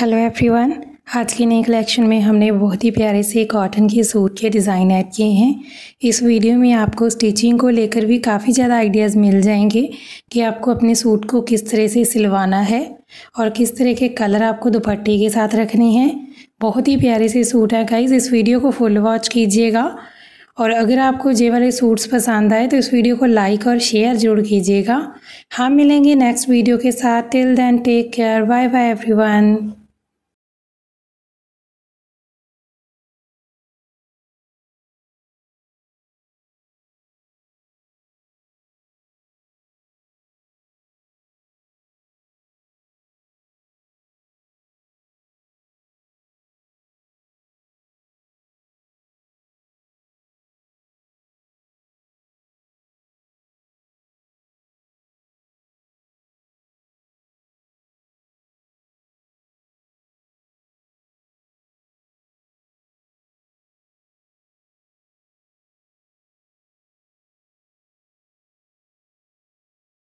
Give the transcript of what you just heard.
hello everyone आज की नई कलेक्शन में हमने बहुत ही प्यारे से कॉटन के सूट के डिज़ाइन ऐड किए हैं इस वीडियो में आपको स्टिचिंग को लेकर भी काफ़ी ज़्यादा आइडियाज़ मिल जाएंगे कि आपको अपने सूट को किस तरह से सिलवाना है और किस तरह के कलर आपको दुपट्टे के साथ रखने हैं बहुत ही प्यारे से सूट है गाइज इस वीडियो को फुल वॉच कीजिएगा और अगर आपको जे वाले सूट्स पसंद आए तो इस वीडियो को लाइक और शेयर जरूर कीजिएगा हम मिलेंगे नेक्स्ट वीडियो के साथ till then take care bye bye everyone